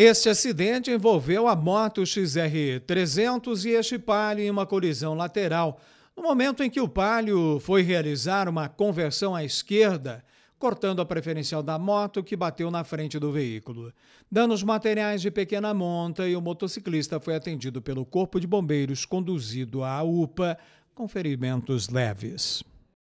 Este acidente envolveu a moto XR300 e este Palio em uma colisão lateral. No momento em que o Palio foi realizar uma conversão à esquerda, cortando a preferencial da moto que bateu na frente do veículo. Danos materiais de pequena monta e o motociclista foi atendido pelo Corpo de Bombeiros, conduzido à UPA, com ferimentos leves.